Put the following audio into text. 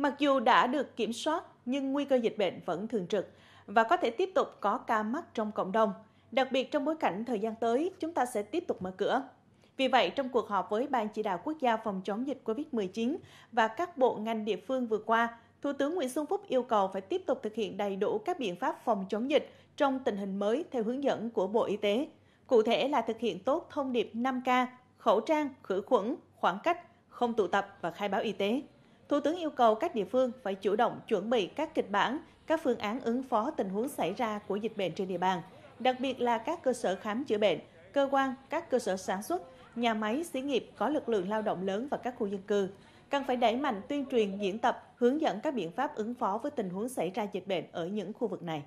Mặc dù đã được kiểm soát, nhưng nguy cơ dịch bệnh vẫn thường trực và có thể tiếp tục có ca mắc trong cộng đồng. Đặc biệt trong bối cảnh thời gian tới, chúng ta sẽ tiếp tục mở cửa. Vì vậy, trong cuộc họp với Ban Chỉ đạo Quốc gia phòng chống dịch COVID-19 và các bộ ngành địa phương vừa qua, Thủ tướng Nguyễn Xuân Phúc yêu cầu phải tiếp tục thực hiện đầy đủ các biện pháp phòng chống dịch trong tình hình mới theo hướng dẫn của Bộ Y tế. Cụ thể là thực hiện tốt thông điệp 5K, khẩu trang, khử khuẩn, khoảng cách, không tụ tập và khai báo y tế. Thủ tướng yêu cầu các địa phương phải chủ động chuẩn bị các kịch bản, các phương án ứng phó tình huống xảy ra của dịch bệnh trên địa bàn, đặc biệt là các cơ sở khám chữa bệnh, cơ quan, các cơ sở sản xuất, nhà máy, xí nghiệp có lực lượng lao động lớn và các khu dân cư. Cần phải đẩy mạnh tuyên truyền, diễn tập, hướng dẫn các biện pháp ứng phó với tình huống xảy ra dịch bệnh ở những khu vực này.